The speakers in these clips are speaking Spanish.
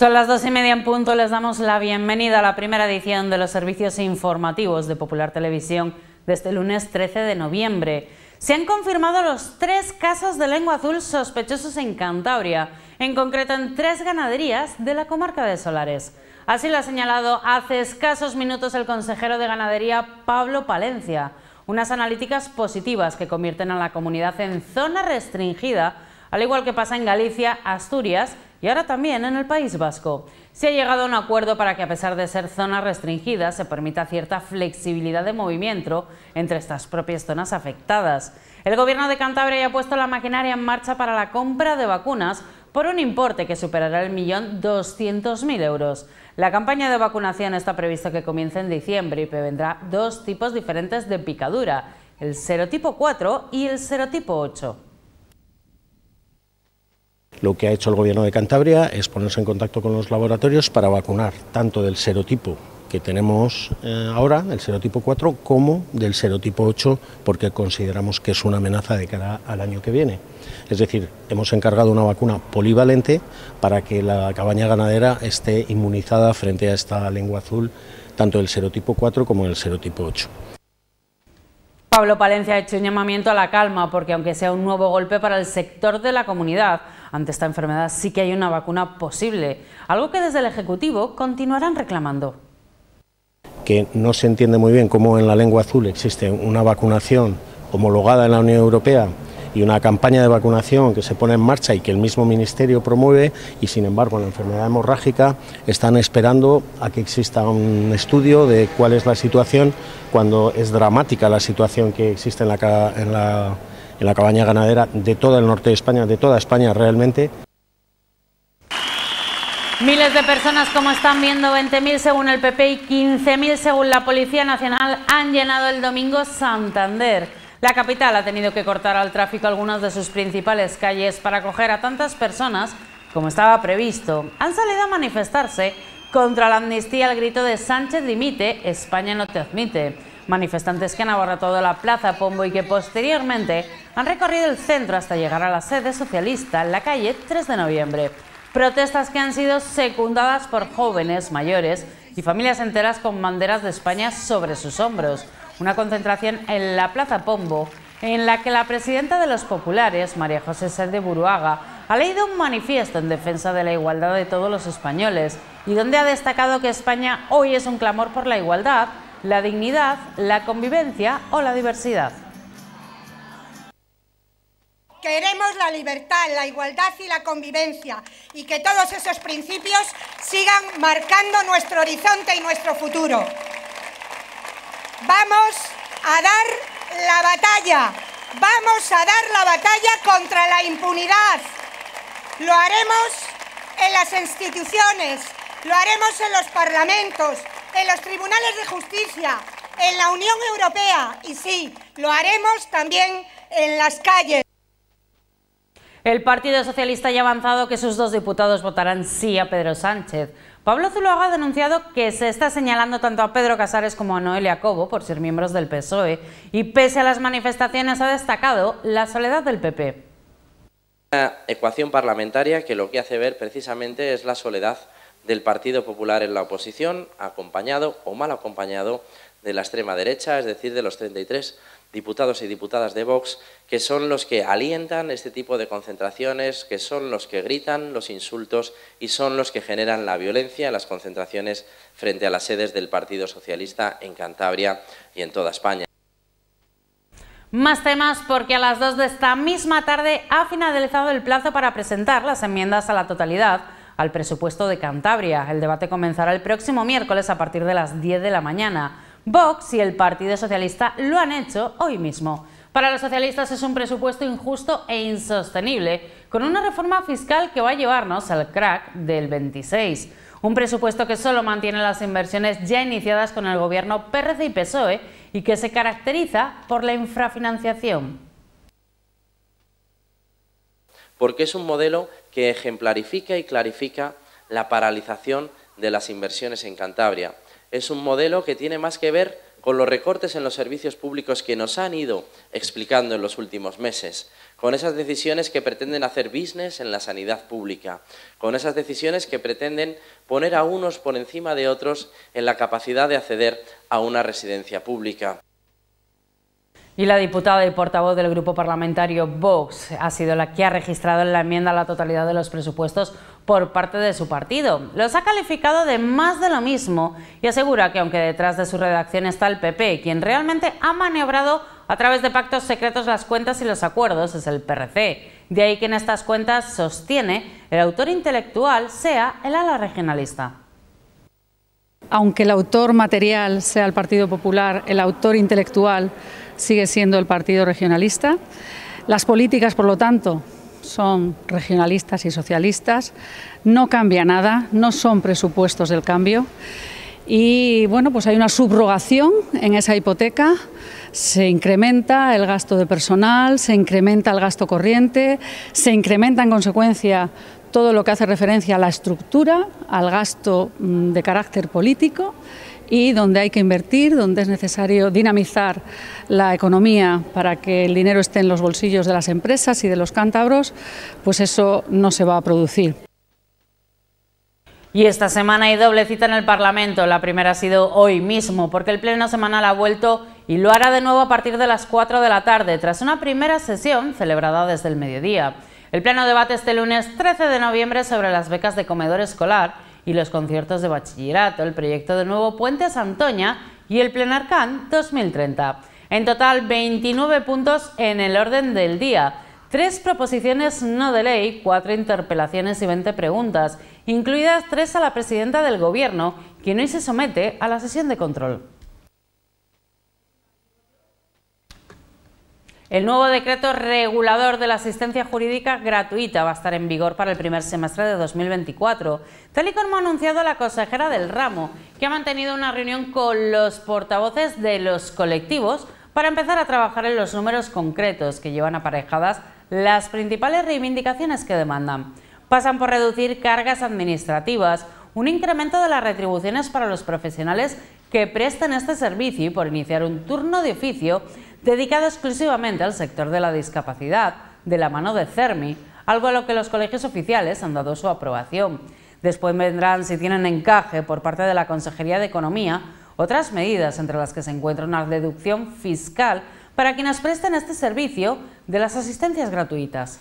Son las dos y media en punto, les damos la bienvenida a la primera edición de los servicios informativos de Popular Televisión de este lunes 13 de noviembre. Se han confirmado los tres casos de lengua azul sospechosos en Cantabria, en concreto en tres ganaderías de la comarca de Solares. Así lo ha señalado hace escasos minutos el consejero de ganadería Pablo Palencia, unas analíticas positivas que convierten a la comunidad en zona restringida, al igual que pasa en Galicia, Asturias y ahora también en el País Vasco. Se ha llegado a un acuerdo para que a pesar de ser zonas restringidas se permita cierta flexibilidad de movimiento entre estas propias zonas afectadas. El gobierno de Cantabria ya ha puesto la maquinaria en marcha para la compra de vacunas por un importe que superará el millón doscientos mil euros. La campaña de vacunación está prevista que comience en diciembre y prevendrá dos tipos diferentes de picadura, el serotipo 4 y el serotipo 8. Lo que ha hecho el Gobierno de Cantabria es ponerse en contacto con los laboratorios para vacunar tanto del serotipo que tenemos eh, ahora, el serotipo 4, como del serotipo 8, porque consideramos que es una amenaza de cara al año que viene. Es decir, hemos encargado una vacuna polivalente para que la cabaña ganadera esté inmunizada frente a esta lengua azul, tanto del serotipo 4 como del serotipo 8. Pablo Palencia ha hecho un llamamiento a la calma, porque aunque sea un nuevo golpe para el sector de la comunidad, ante esta enfermedad sí que hay una vacuna posible, algo que desde el Ejecutivo continuarán reclamando. Que no se entiende muy bien cómo en la lengua azul existe una vacunación homologada en la Unión Europea y una campaña de vacunación que se pone en marcha y que el mismo ministerio promueve y sin embargo en la enfermedad hemorrágica están esperando a que exista un estudio de cuál es la situación cuando es dramática la situación que existe en la, en la en la cabaña ganadera de todo el norte de España, de toda España realmente. Miles de personas, como están viendo, 20.000 según el PP y 15.000 según la Policía Nacional, han llenado el domingo Santander. La capital ha tenido que cortar al tráfico algunas de sus principales calles para acoger a tantas personas como estaba previsto. Han salido a manifestarse contra la amnistía al grito de Sánchez dimite, España no te admite manifestantes que han abarrotado la Plaza Pombo y que posteriormente han recorrido el centro hasta llegar a la sede socialista en la calle 3 de noviembre. Protestas que han sido secundadas por jóvenes, mayores y familias enteras con banderas de España sobre sus hombros. Una concentración en la Plaza Pombo en la que la presidenta de los populares, María José Sede de Buruaga, ha leído un manifiesto en defensa de la igualdad de todos los españoles y donde ha destacado que España hoy es un clamor por la igualdad la dignidad, la convivencia o la diversidad. Queremos la libertad, la igualdad y la convivencia y que todos esos principios sigan marcando nuestro horizonte y nuestro futuro. Vamos a dar la batalla, vamos a dar la batalla contra la impunidad. Lo haremos en las instituciones, lo haremos en los parlamentos, en los tribunales de justicia, en la Unión Europea y sí, lo haremos también en las calles. El Partido Socialista ya ha avanzado que sus dos diputados votarán sí a Pedro Sánchez. Pablo Zuloaga ha denunciado que se está señalando tanto a Pedro Casares como a Noelia Cobo por ser miembros del PSOE y pese a las manifestaciones ha destacado la soledad del PP. Una ecuación parlamentaria que lo que hace ver precisamente es la soledad del Partido Popular en la oposición, acompañado o mal acompañado de la extrema derecha, es decir, de los 33 diputados y diputadas de Vox, que son los que alientan este tipo de concentraciones, que son los que gritan los insultos y son los que generan la violencia en las concentraciones frente a las sedes del Partido Socialista en Cantabria y en toda España. Más temas porque a las 2 de esta misma tarde ha finalizado el plazo para presentar las enmiendas a la totalidad al presupuesto de Cantabria. El debate comenzará el próximo miércoles a partir de las 10 de la mañana. Vox y el Partido Socialista lo han hecho hoy mismo. Para los socialistas es un presupuesto injusto e insostenible, con una reforma fiscal que va a llevarnos al crack del 26. Un presupuesto que solo mantiene las inversiones ya iniciadas con el gobierno PRC y PSOE y que se caracteriza por la infrafinanciación porque es un modelo que ejemplarifica y clarifica la paralización de las inversiones en Cantabria. Es un modelo que tiene más que ver con los recortes en los servicios públicos que nos han ido explicando en los últimos meses, con esas decisiones que pretenden hacer business en la sanidad pública, con esas decisiones que pretenden poner a unos por encima de otros en la capacidad de acceder a una residencia pública. Y la diputada y portavoz del grupo parlamentario Vox ha sido la que ha registrado en la enmienda la totalidad de los presupuestos por parte de su partido. Los ha calificado de más de lo mismo y asegura que aunque detrás de su redacción está el PP, quien realmente ha maniobrado a través de pactos secretos las cuentas y los acuerdos, es el PRC. De ahí que en estas cuentas sostiene el autor intelectual sea el ala regionalista aunque el autor material sea el Partido Popular, el autor intelectual sigue siendo el partido regionalista. Las políticas, por lo tanto, son regionalistas y socialistas. No cambia nada, no son presupuestos del cambio. Y bueno, pues hay una subrogación en esa hipoteca, se incrementa el gasto de personal, se incrementa el gasto corriente, se incrementa en consecuencia todo lo que hace referencia a la estructura, al gasto mm, de carácter político y donde hay que invertir, donde es necesario dinamizar la economía para que el dinero esté en los bolsillos de las empresas y de los cántabros, pues eso no se va a producir. Y esta semana hay doble cita en el Parlamento. La primera ha sido hoy mismo, porque el Pleno semanal ha vuelto y lo hará de nuevo a partir de las 4 de la tarde, tras una primera sesión celebrada desde el mediodía. El pleno debate este lunes 13 de noviembre sobre las becas de comedor escolar y los conciertos de bachillerato, el proyecto de nuevo Puente Santoña y el Plenarcán 2030. En total, 29 puntos en el orden del día, tres proposiciones no de ley, cuatro interpelaciones y 20 preguntas, incluidas tres a la presidenta del Gobierno, quien hoy se somete a la sesión de control. El nuevo decreto regulador de la asistencia jurídica gratuita va a estar en vigor para el primer semestre de 2024, tal y como ha anunciado la consejera del ramo, que ha mantenido una reunión con los portavoces de los colectivos para empezar a trabajar en los números concretos que llevan aparejadas las principales reivindicaciones que demandan. Pasan por reducir cargas administrativas, un incremento de las retribuciones para los profesionales que prestan este servicio y por iniciar un turno de oficio dedicado exclusivamente al sector de la discapacidad, de la mano de CERMI, algo a lo que los colegios oficiales han dado su aprobación. Después vendrán, si tienen encaje por parte de la Consejería de Economía, otras medidas entre las que se encuentra una deducción fiscal para quienes presten este servicio de las asistencias gratuitas.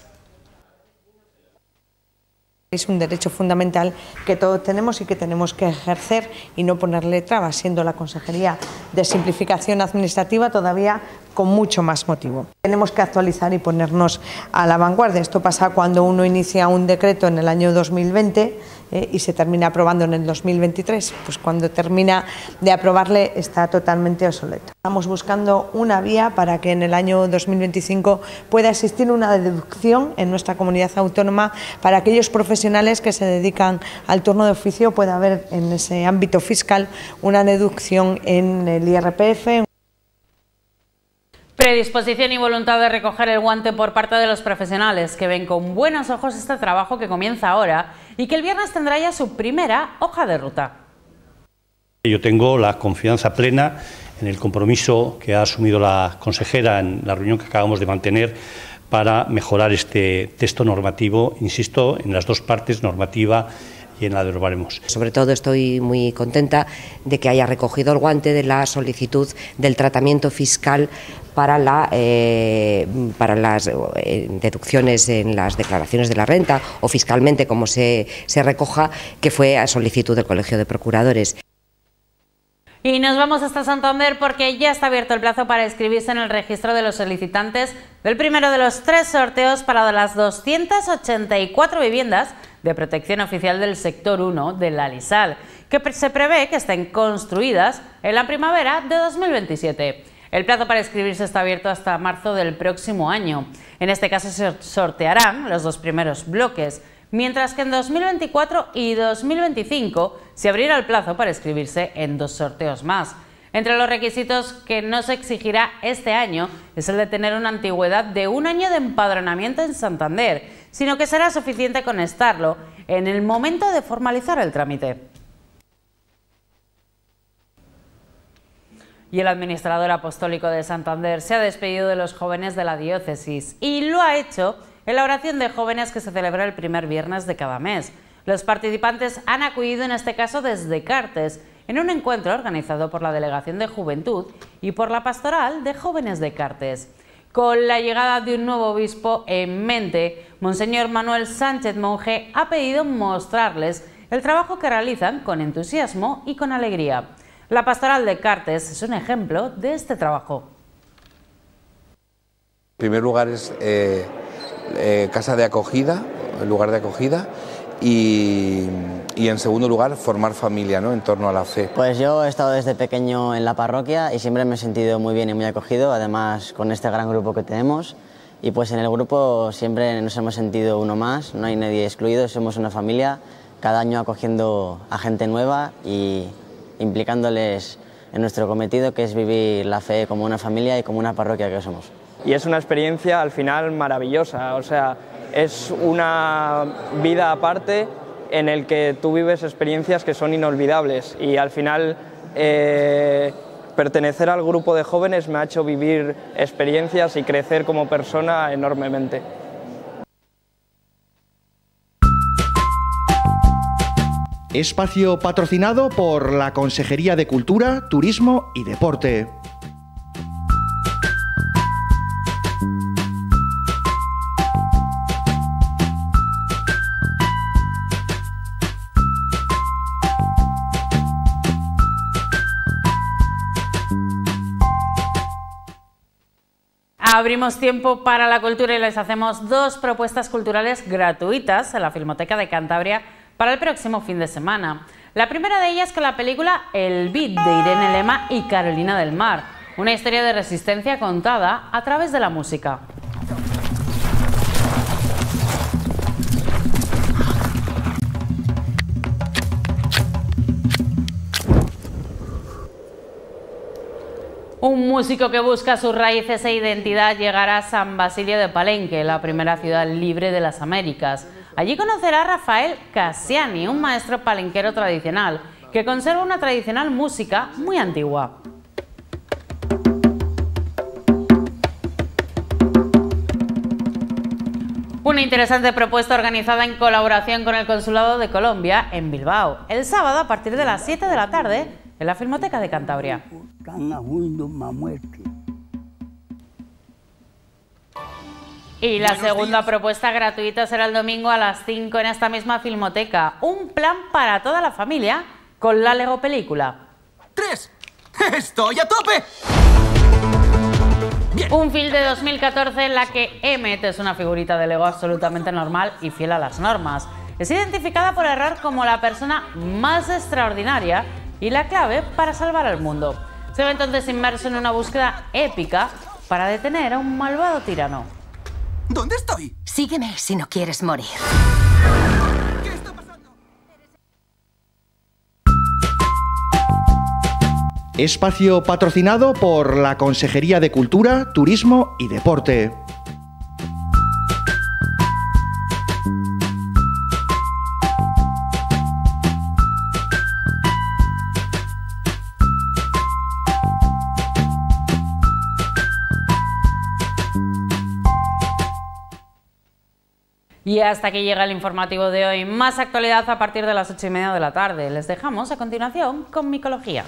Es un derecho fundamental que todos tenemos y que tenemos que ejercer y no ponerle trabas, siendo la Consejería de Simplificación Administrativa todavía con mucho más motivo. Tenemos que actualizar y ponernos a la vanguardia. Esto pasa cuando uno inicia un decreto en el año 2020 eh, y se termina aprobando en el 2023. Pues cuando termina de aprobarle está totalmente obsoleto. Estamos buscando una vía para que en el año 2025 pueda existir una deducción en nuestra comunidad autónoma para aquellos profesionales que se dedican al turno de oficio. Pueda haber en ese ámbito fiscal una deducción en el IRPF. Predisposición y voluntad de recoger el guante por parte de los profesionales que ven con buenos ojos este trabajo que comienza ahora y que el viernes tendrá ya su primera hoja de ruta. Yo tengo la confianza plena en el compromiso que ha asumido la consejera en la reunión que acabamos de mantener para mejorar este texto normativo, insisto, en las dos partes, normativa y Sobre todo estoy muy contenta de que haya recogido el guante de la solicitud del tratamiento fiscal para, la, eh, para las eh, deducciones en las declaraciones de la renta o fiscalmente como se recoja, que fue a solicitud del Colegio de Procuradores. Y nos vamos hasta Santander porque ya está abierto el plazo para inscribirse en el registro de los solicitantes del primero de los tres sorteos para las 284 viviendas de protección oficial del sector 1 de la LISAL, que se prevé que estén construidas en la primavera de 2027. El plazo para inscribirse está abierto hasta marzo del próximo año. En este caso se sortearán los dos primeros bloques mientras que en 2024 y 2025 se abrirá el plazo para inscribirse en dos sorteos más. Entre los requisitos que no se exigirá este año es el de tener una antigüedad de un año de empadronamiento en Santander, sino que será suficiente con estarlo en el momento de formalizar el trámite. Y el administrador apostólico de Santander se ha despedido de los jóvenes de la diócesis y lo ha hecho la oración de jóvenes que se celebra el primer viernes de cada mes. Los participantes han acudido en este caso desde Cartes, en un encuentro organizado por la Delegación de Juventud y por la Pastoral de Jóvenes de Cartes. Con la llegada de un nuevo obispo en mente, Monseñor Manuel Sánchez Monje ha pedido mostrarles el trabajo que realizan con entusiasmo y con alegría. La Pastoral de Cartes es un ejemplo de este trabajo. En primer lugar es eh, eh, casa de acogida, lugar de acogida. Y, en segundo lugar, formar familia ¿no? en torno a la fe. Pues yo he estado desde pequeño en la parroquia y siempre me he sentido muy bien y muy acogido, además con este gran grupo que tenemos. Y pues en el grupo siempre nos hemos sentido uno más, no hay nadie excluido, somos una familia, cada año acogiendo a gente nueva y implicándoles en nuestro cometido, que es vivir la fe como una familia y como una parroquia que somos y es una experiencia al final maravillosa, o sea, es una vida aparte en el que tú vives experiencias que son inolvidables y al final eh, pertenecer al grupo de jóvenes me ha hecho vivir experiencias y crecer como persona enormemente. Espacio patrocinado por la Consejería de Cultura, Turismo y Deporte. abrimos tiempo para la cultura y les hacemos dos propuestas culturales gratuitas en la Filmoteca de Cantabria para el próximo fin de semana. La primera de ellas con la película El Beat de Irene Lema y Carolina del Mar, una historia de resistencia contada a través de la música. Un músico que busca sus raíces e identidad llegará a San Basilio de Palenque, la primera ciudad libre de las Américas. Allí conocerá a Rafael Cassiani, un maestro palenquero tradicional, que conserva una tradicional música muy antigua. Una interesante propuesta organizada en colaboración con el Consulado de Colombia en Bilbao, el sábado a partir de las 7 de la tarde en la Filmoteca de Cantabria. Y la segunda propuesta gratuita será el domingo a las 5 en esta misma filmoteca. Un plan para toda la familia con la Lego Película. ¡Tres! ¡Estoy a tope! Un film de 2014 en la que Emmet es una figurita de Lego absolutamente normal y fiel a las normas. Es identificada por error como la persona más extraordinaria y la clave para salvar al mundo se entonces inmerso en una búsqueda épica para detener a un malvado tirano. ¿Dónde estoy? Sígueme si no quieres morir. Espacio patrocinado por la Consejería de Cultura, Turismo y Deporte. Y hasta aquí llega el informativo de hoy. Más actualidad a partir de las ocho y media de la tarde. Les dejamos a continuación con Micología.